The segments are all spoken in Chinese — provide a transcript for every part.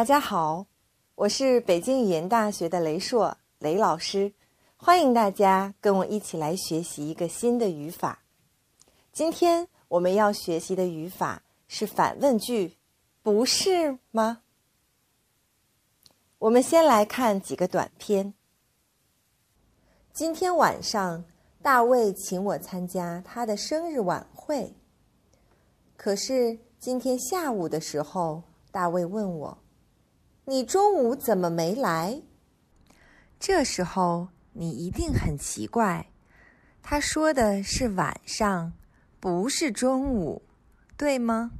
大家好，我是北京语言大学的雷硕雷老师，欢迎大家跟我一起来学习一个新的语法。今天我们要学习的语法是反问句，不是吗？我们先来看几个短片。今天晚上，大卫请我参加他的生日晚会。可是今天下午的时候，大卫问我。你中午怎么没来？这时候你一定很奇怪，他说的是晚上，不是中午，对吗？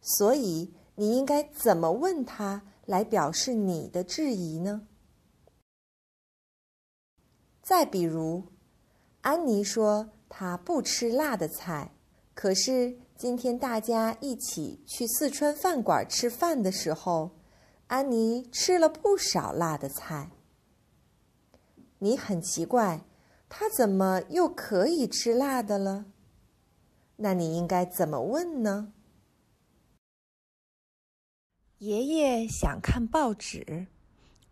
所以你应该怎么问他来表示你的质疑呢？再比如，安妮说她不吃辣的菜，可是今天大家一起去四川饭馆吃饭的时候。安妮吃了不少辣的菜。你很奇怪，他怎么又可以吃辣的了？那你应该怎么问呢？爷爷想看报纸，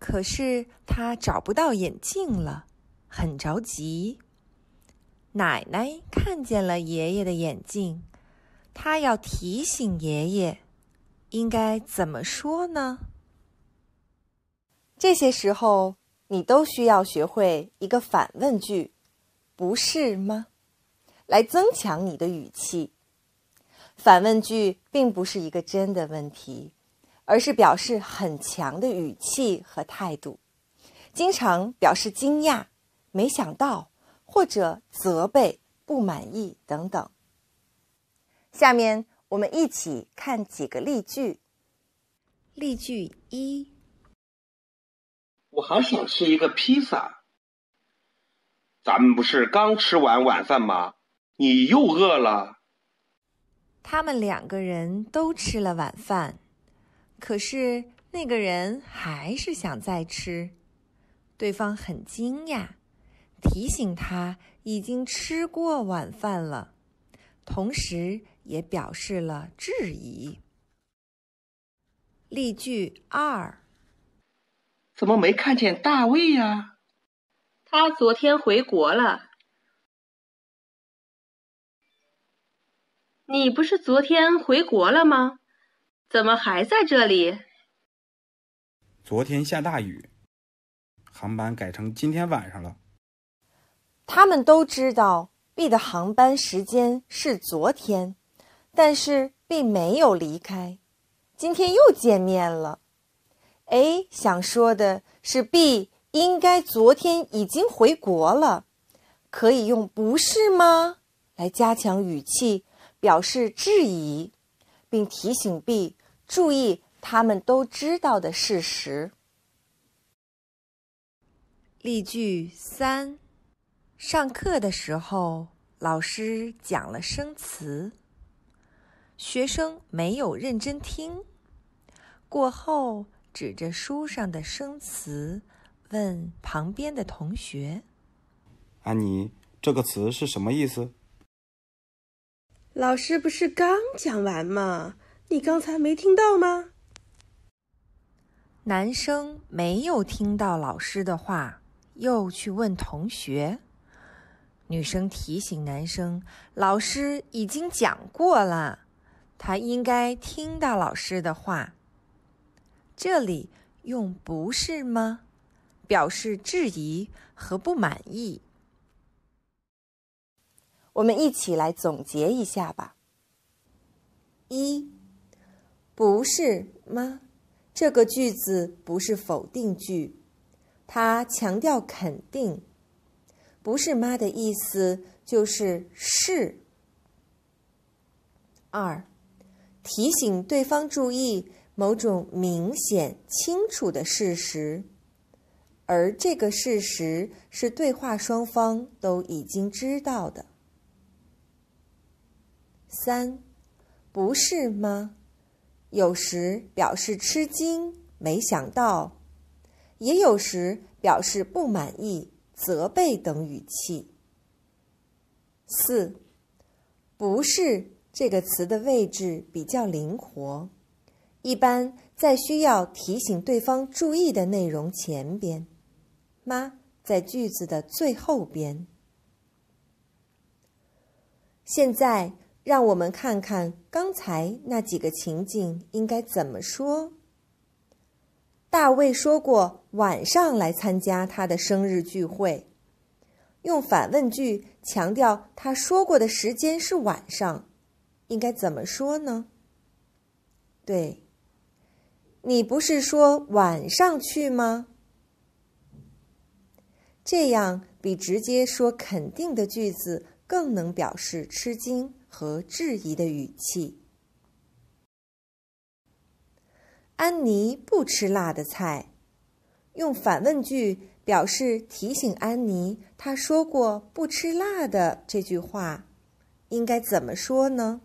可是他找不到眼镜了，很着急。奶奶看见了爷爷的眼镜，她要提醒爷爷，应该怎么说呢？这些时候，你都需要学会一个反问句，不是吗？来增强你的语气。反问句并不是一个真的问题，而是表示很强的语气和态度，经常表示惊讶、没想到或者责备、不满意等等。下面我们一起看几个例句。例句一。好想吃一个披萨。咱们不是刚吃完晚饭吗？你又饿了？他们两个人都吃了晚饭，可是那个人还是想再吃。对方很惊讶，提醒他已经吃过晚饭了，同时也表示了质疑。例句二。怎么没看见大卫呀？他昨天回国了。你不是昨天回国了吗？怎么还在这里？昨天下大雨，航班改成今天晚上了。他们都知道 B 的航班时间是昨天，但是 B 没有离开。今天又见面了。A 想说的是，B 应该昨天已经回国了，可以用“不是吗”来加强语气，表示质疑，并提醒 B 注意他们都知道的事实。例句三：上课的时候，老师讲了生词，学生没有认真听。过后。指着书上的生词，问旁边的同学：“安妮，这个词是什么意思？”老师不是刚讲完吗？你刚才没听到吗？男生没有听到老师的话，又去问同学。女生提醒男生：“老师已经讲过了，他应该听到老师的话。”这里用“不是吗”表示质疑和不满意。我们一起来总结一下吧。一，“不是吗”这个句子不是否定句，它强调肯定，“不是吗”的意思就是“是”。二，提醒对方注意。某种明显清楚的事实，而这个事实是对话双方都已经知道的。三，不是吗？有时表示吃惊，没想到；也有时表示不满意、责备等语气。四，不是这个词的位置比较灵活。一般在需要提醒对方注意的内容前边，妈在句子的最后边。现在让我们看看刚才那几个情景应该怎么说。大卫说过晚上来参加他的生日聚会，用反问句强调他说过的时间是晚上，应该怎么说呢？对。你不是说晚上去吗？这样比直接说肯定的句子更能表示吃惊和质疑的语气。安妮不吃辣的菜，用反问句表示提醒安妮，她说过不吃辣的这句话，应该怎么说呢？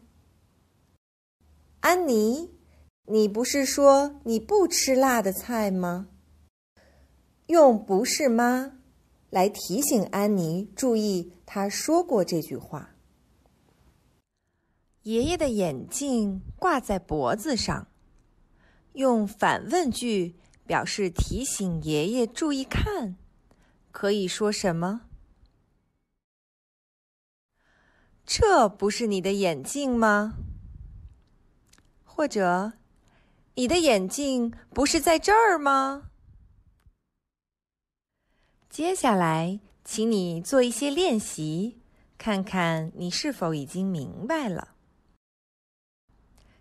安妮。你不是说你不吃辣的菜吗？用“不是吗”来提醒安妮注意，他说过这句话。爷爷的眼镜挂在脖子上，用反问句表示提醒爷爷注意看，可以说什么？这不是你的眼镜吗？或者？你的眼镜不是在这儿吗？接下来，请你做一些练习，看看你是否已经明白了。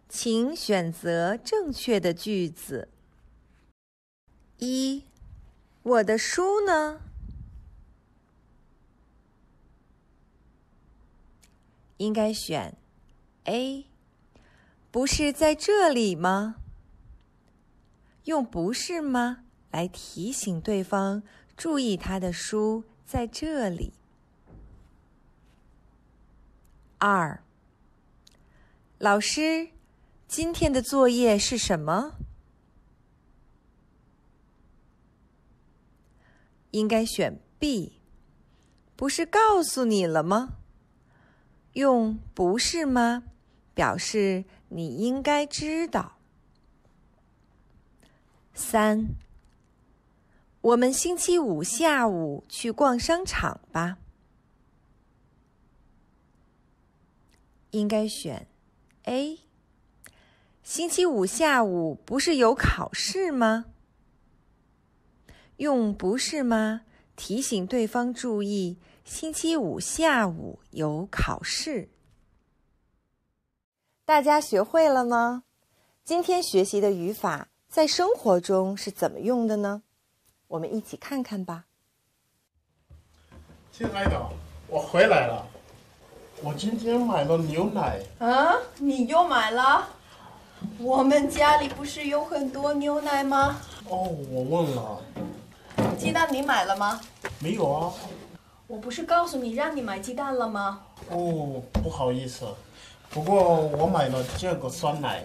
请选择正确的句子。一，我的书呢？应该选 A。不是在这里吗？用“不是吗”来提醒对方注意他的书在这里。二，老师，今天的作业是什么？应该选 B，不是告诉你了吗？用“不是吗”表示你应该知道。三，我们星期五下午去逛商场吧。应该选 A。星期五下午不是有考试吗？用“不是吗”提醒对方注意星期五下午有考试。大家学会了吗？今天学习的语法。在生活中是怎么用的呢？我们一起看看吧。亲爱的，我回来了。我今天买了牛奶。啊，你又买了？我们家里不是有很多牛奶吗？哦，我忘了。鸡蛋你买了吗？没有啊。我不是告诉你让你买鸡蛋了吗？哦，不好意思。不过我买了这个酸奶。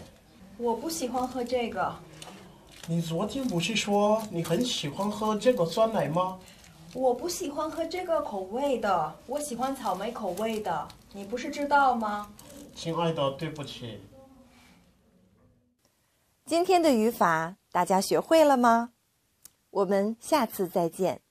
我不喜欢喝这个。你昨天不是说你很喜欢喝这个酸奶吗？我不喜欢喝这个口味的，我喜欢草莓口味的。你不是知道吗？亲爱的，对不起。今天的语法大家学会了吗？我们下次再见。